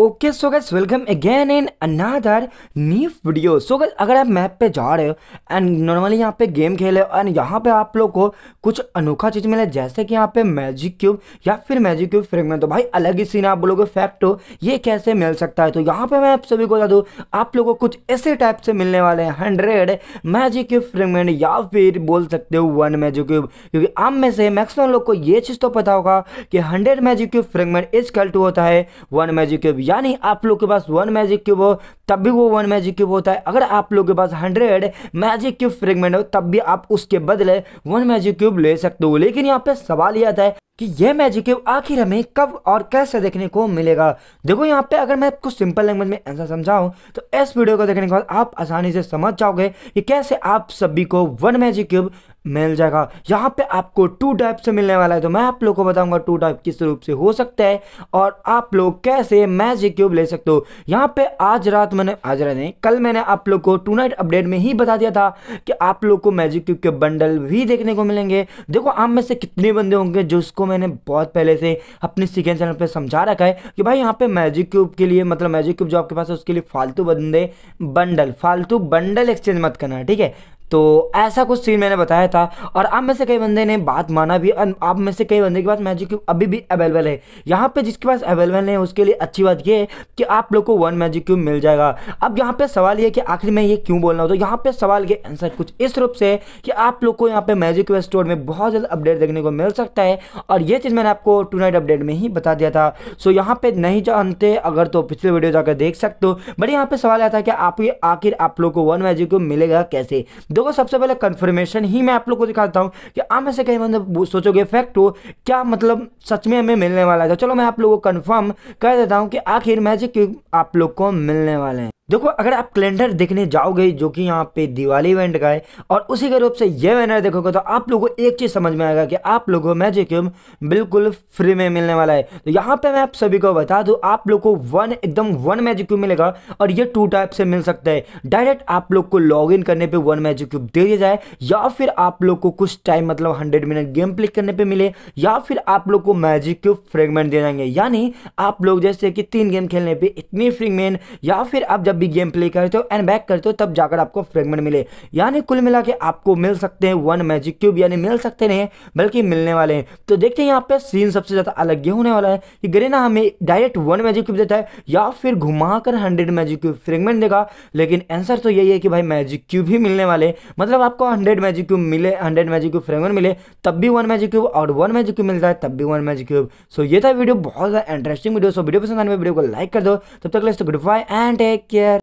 okay so guys welcome again in another new video so guys अगर आप map पे जा रहे हो एंड नॉर्मली यहाँ पे गेम खेले हो एंड यहाँ पे आप लोग को कुछ अनोखा चीज़ मिले जैसे कि यहाँ पे मैजिक क्यूब या फिर मैजिक क्यूब फ्रेगमेंट तो भाई अलग ही सीन आप बोलोगे फैक्ट हो ये कैसे मिल सकता है तो यहाँ पे मैं आप सभी को बता दूँ आप लोग को कुछ ऐसे टाइप से मिलने वाले हैं हंड्रेड मैजिक क्यूब फ्रेगमेंट या फिर बोल सकते हो वन मैजिक क्यूब क्योंकि आम में से मैक्सिमम लोग को ये चीज़ तो पता होगा कि hundred magic cube fragment is equal to होता है वन मैजिक क्यूब यानी आप लोग के पास वन मैजिक क्यूब हो तब भी वो वन मैजिक क्यूब होता है अगर आप लोग के पास हंड्रेड मैजिक क्यूब फ्रेगमेंट हो तब भी आप उसके बदले वन मैजिक क्यूब ले सकते हो लेकिन यहाँ पे सवाल यह आता है कि ये मैजिक क्यूब आखिर हमें कब और कैसे देखने को मिलेगा देखो यहाँ पे अगर मैं आपको सिंपल लैंग्वेज में ऐसा समझाऊं तो इस वीडियो को देखने के बाद आप आसानी से समझ जाओगे कि कैसे आप सभी को वन मैजिक क्यूब मिल जाएगा यहाँ पे आपको टू टाइप से मिलने वाला है तो मैं आप लोग को बताऊंगा टू टाइप किस रूप से हो सकता है और आप लोग कैसे मैजिक क्यूब ले सकते हो यहाँ पे आज रात मैंने आज रात नहीं कल मैंने आप लोग को टू नाइट अपडेट में ही बता दिया था कि आप लोग को मैजिक क्यूब के बंडल भी देखने को मिलेंगे देखो आप में से कितने बंदे होंगे जिसको मैंने बहुत पहले से अपने सीकेंड चैनल पर समझा रखा है कि भाई यहाँ पे मैजिक क्यूब के लिए मतलब मैजिक क्यूब जो आपके पास है उसके लिए फालतू बंदे बंडल फालतू बंडल एक्सचेंज मत करना ठीक है तो ऐसा कुछ सीन मैंने बताया था और आप में से कई बंदे ने बात माना भी और आप में से कई बंदे के पास मैजिक क्यूब अभी भी अवेलेबल है यहाँ पे जिसके पास अवेलेबल है उसके लिए अच्छी बात ये है कि आप लोग को वन मैजिक क्यूब मिल जाएगा अब यहाँ पे सवाल ये कि आखिर मैं ये क्यों बोल रहा हूँ तो यहाँ पे सवाल के आंसर कुछ इस रूप से है कि आप लोग को यहाँ पे मैजिक क्यूब स्टोर में बहुत ज़्यादा अपडेट देखने को मिल सकता है और ये चीज़ मैंने आपको टू नाइट अपडेट में ही बता दिया था सो यहाँ पे नहीं जानते अगर तो पिछले वीडियो जाकर देख सकते हो बट यहाँ पे सवाल आया था कि आप आखिर आप लोग को वन मैजिक क्यूब मिलेगा कैसे देखो सबसे पहले कंफर्मेशन ही मैं आप लोग को दिखाता हूँ कि आप में से कहीं मतलब सोचोगे फैक्ट हो क्या मतलब सच में हमें मिलने वाला है तो चलो मैं आप लोग को कन्फर्म कर देता हूँ कि आखिर मैजिक आप लोग को मिलने वाले हैं देखो अगर आप कैलेंडर देखने जाओगे जो कि यहाँ पे दिवाली इवेंट का है और उसी के रूप से ये बैनर देखोगे तो आप लोगों को एक चीज़ समझ में आएगा कि आप लोगों को मैजिक क्यूब बिल्कुल फ्री में मिलने वाला है तो यहाँ पे मैं आप सभी को बता दूँ आप लोग को वन एकदम वन मैजिक क्यूब मिलेगा और ये टू टाइप से मिल सकता है डायरेक्ट आप लोग को लॉग इन करने पर वन मैजिक क्यूब दे दिया जाए या फिर आप लोग को कुछ टाइम मतलब हंड्रेड मिनट गेम प्ले करने पर मिले या फिर आप लोग को मैजिक क्यूब फ्रेगमेंट दे जाएंगे यानी आप लोग जैसे कि तीन गेम खेलने पर इतनी फ्रीगमेंट या फिर आप जब भी गेम प्ले करते हो एंड बैक करते हो तब जाकर आपको फ्रेगमेंट मिले यानी कुल मिला के आपको मिल सकते हैं वन मैजिक क्यूब यानी मिल सकते नहीं बल्कि मिलने वाले हैं तो देखते हैं यहाँ पे सीन सबसे ज़्यादा अलग ये होने वाला है कि ग्रेना हमें डायरेक्ट वन मैजिक क्यूब देता है या फिर घुमा कर हंड्रेड मैजिक क्यूब फ्रेगमेंट देगा लेकिन आंसर तो यही है कि भाई मैजिक क्यूब ही मिलने वाले मतलब आपको हंड्रेड मैजिक क्यूब मिले हंड्रेड मैजिक क्यूब फ्रेगमेंट मिले तब भी वन मैजिक क्यूब और वन मैजिक क्यूब मिलता है तब भी वन मैजिक क्यूब सो ये था वीडियो बहुत ज़्यादा इंटरेस्टिंग वीडियो सो वीडियो पसंद आने वीडियो को लाइक कर दो तब तक let's goodbye and take care